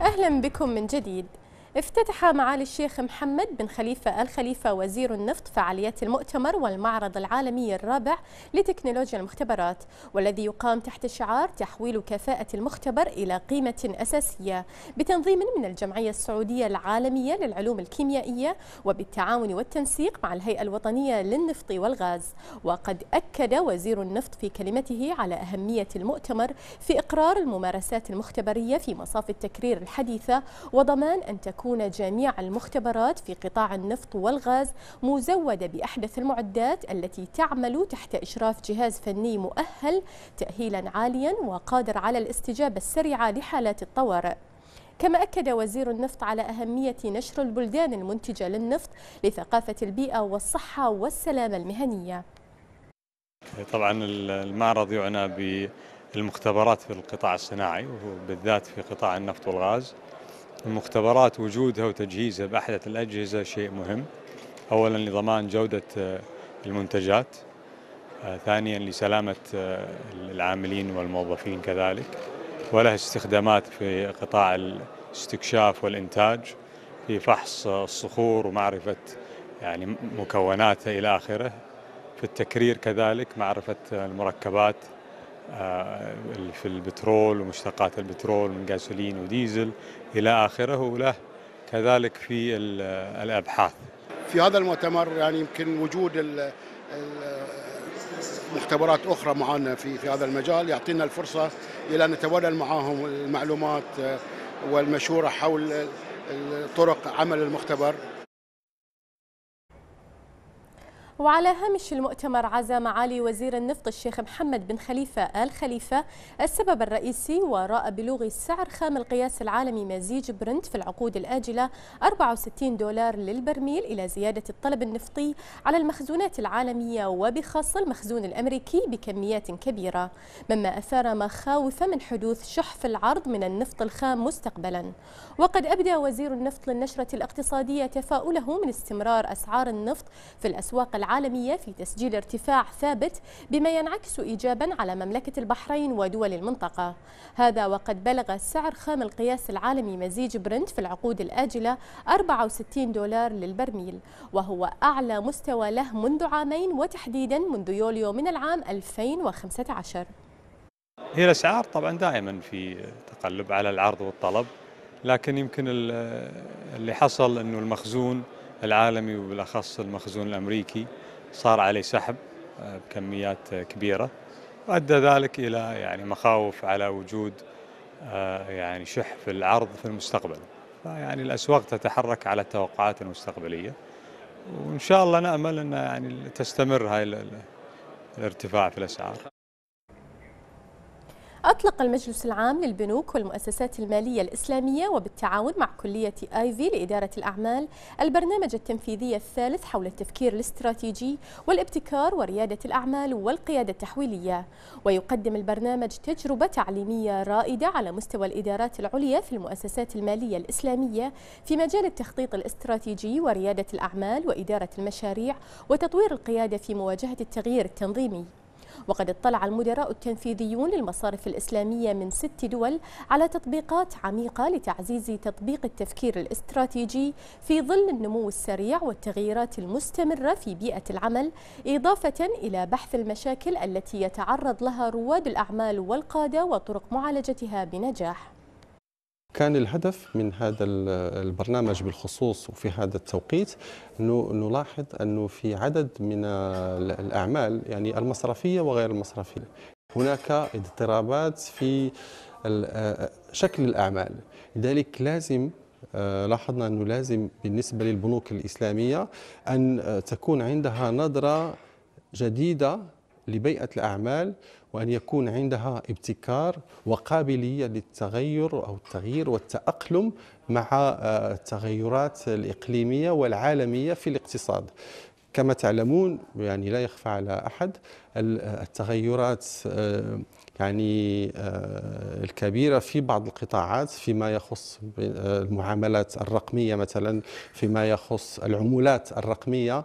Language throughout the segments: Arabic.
أهلا بكم من جديد افتتح معالي الشيخ محمد بن خليفة الخليفة وزير النفط فعاليات المؤتمر والمعرض العالمي الرابع لتكنولوجيا المختبرات والذي يقام تحت شعار تحويل كفاءة المختبر إلى قيمة أساسية بتنظيم من الجمعية السعودية العالمية للعلوم الكيميائية وبالتعاون والتنسيق مع الهيئة الوطنية للنفط والغاز وقد أكد وزير النفط في كلمته على أهمية المؤتمر في إقرار الممارسات المختبرية في مصاف التكرير الحديثة وضمان أن تكون تكون جميع المختبرات في قطاع النفط والغاز مزودة بأحدث المعدات التي تعمل تحت إشراف جهاز فني مؤهل تأهيلا عاليا وقادر على الاستجابة السريعة لحالات الطوارئ كما أكد وزير النفط على أهمية نشر البلدان المنتجة للنفط لثقافة البيئة والصحة والسلامة المهنية طبعا المعرض يعنى بالمختبرات في القطاع الصناعي وبالذات في قطاع النفط والغاز المختبرات وجودها وتجهيزها بأحدث الأجهزة شيء مهم أولا لضمان جودة آه، المنتجات آه، ثانيا لسلامة آه، العاملين والموظفين كذلك ولها استخدامات في قطاع الاستكشاف والإنتاج في فحص الصخور ومعرفة يعني مكوناتها إلى آخره في التكرير كذلك معرفة المركبات آه، في البترول ومشتقات البترول من غازولين وديزل إلى آخره وله كذلك في الأبحاث في هذا المؤتمر يعني يمكن وجود مختبرات أخرى معنا في في هذا المجال يعطينا الفرصة إلى أن نتبادل معهم المعلومات آه، والمشورة حول طرق عمل المختبر وعلى هامش المؤتمر عزا معالي وزير النفط الشيخ محمد بن خليفة آل خليفة السبب الرئيسي وراء بلوغ سعر خام القياس العالمي مزيج برنت في العقود الآجلة 64 دولار للبرميل إلى زيادة الطلب النفطي على المخزونات العالمية وبخاصة المخزون الأمريكي بكميات كبيرة مما أثار مخاوف من حدوث شحف العرض من النفط الخام مستقبلا وقد أبدى وزير النفط للنشرة الاقتصادية تفاؤله من استمرار أسعار النفط في الأسواق العالمية في تسجيل ارتفاع ثابت بما ينعكس إيجابا على مملكة البحرين ودول المنطقة هذا وقد بلغ سعر خام القياس العالمي مزيج برنت في العقود الآجلة 64 دولار للبرميل وهو أعلى مستوى له منذ عامين وتحديدا منذ يوليو من العام 2015 هي الأسعار طبعا دائما في تقلب على العرض والطلب لكن يمكن اللي حصل أنه المخزون العالمي وبالاخص المخزون الامريكي صار عليه سحب آه، بكميات كبيره وادى ذلك الى يعني مخاوف على وجود آه، يعني شح في العرض في المستقبل فيعني الاسواق تتحرك على التوقعات المستقبليه وان شاء الله نامل ان يعني تستمر هاي الارتفاع في الاسعار أطلق المجلس العام للبنوك والمؤسسات المالية الإسلامية وبالتعاون مع كلية آيفي لإدارة الأعمال البرنامج التنفيذي الثالث حول التفكير الاستراتيجي والابتكار وريادة الأعمال والقيادة التحويلية ويقدم البرنامج تجربة تعليمية رائدة على مستوى الإدارات العليا في المؤسسات المالية الإسلامية في مجال التخطيط الاستراتيجي وريادة الأعمال وإدارة المشاريع وتطوير القيادة في مواجهة التغيير التنظيمي وقد اطلع المدراء التنفيذيون للمصارف الإسلامية من ست دول على تطبيقات عميقة لتعزيز تطبيق التفكير الاستراتيجي في ظل النمو السريع والتغييرات المستمرة في بيئة العمل إضافة إلى بحث المشاكل التي يتعرض لها رواد الأعمال والقادة وطرق معالجتها بنجاح كان الهدف من هذا البرنامج بالخصوص وفي هذا التوقيت نلاحظ أنه في عدد من الأعمال يعني المصرفية وغير المصرفية هناك اضطرابات في شكل الأعمال لذلك لازم لاحظنا أنه لازم بالنسبة للبنوك الإسلامية أن تكون عندها نظرة جديدة لبيئة الأعمال وأن يكون عندها ابتكار وقابلية للتغير أو التغيير والتأقلم مع آه، التغيرات الإقليمية والعالمية في الاقتصاد كما تعلمون يعني لا يخفى على أحد التغيرات آه، يعني آه، الكبيرة في بعض القطاعات فيما يخص المعاملات الرقمية مثلا فيما يخص العمولات الرقمية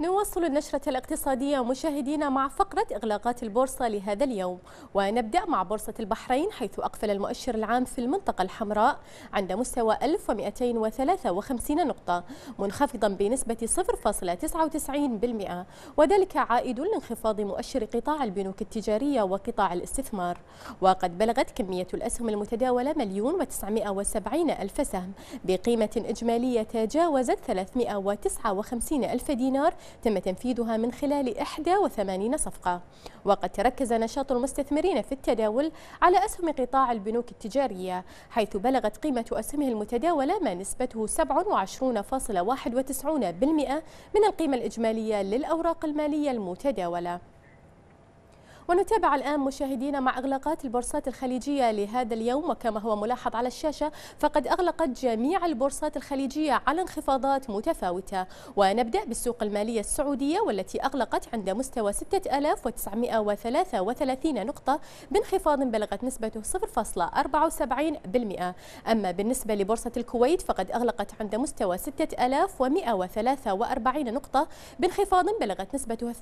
نواصل النشرة الاقتصادية مشاهدينا مع فقرة إغلاقات البورصة لهذا اليوم ونبدأ مع بورصة البحرين حيث أقفل المؤشر العام في المنطقة الحمراء عند مستوى 1253 نقطة منخفضا بنسبة 0.99% وذلك عائد لانخفاض مؤشر قطاع البنوك التجارية وقطاع الاستثمار وقد بلغت كمية الأسهم المتداولة مليون وتسعمائة وسبعين ألف سهم بقيمة إجمالية تجاوزت 359 ألف دينار تم تنفيذها من خلال 81 صفقة وقد تركز نشاط المستثمرين في التداول على أسهم قطاع البنوك التجارية حيث بلغت قيمة أسهمه المتداولة ما نسبته 27.91% من القيمة الإجمالية للأوراق المالية المتداولة ونتابع الآن مشاهدينا مع إغلاقات البورصات الخليجية لهذا اليوم وكما هو ملاحظ على الشاشة فقد أغلقت جميع البورصات الخليجية على انخفاضات متفاوتة ونبدأ بالسوق المالية السعودية والتي أغلقت عند مستوى 6933 نقطة بانخفاض بلغت نسبته 0.74% أما بالنسبة لبورصة الكويت فقد أغلقت عند مستوى 6143 نقطة بانخفاض بلغت نسبته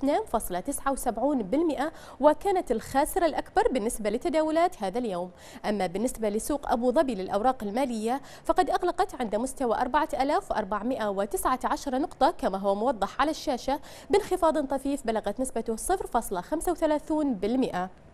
2.79% كانت الخاسرة الأكبر بالنسبة لتداولات هذا اليوم أما بالنسبة لسوق أبو ظبي للأوراق المالية فقد أغلقت عند مستوى 4419 نقطة كما هو موضح على الشاشة بانخفاض طفيف بلغت نسبته 0.35%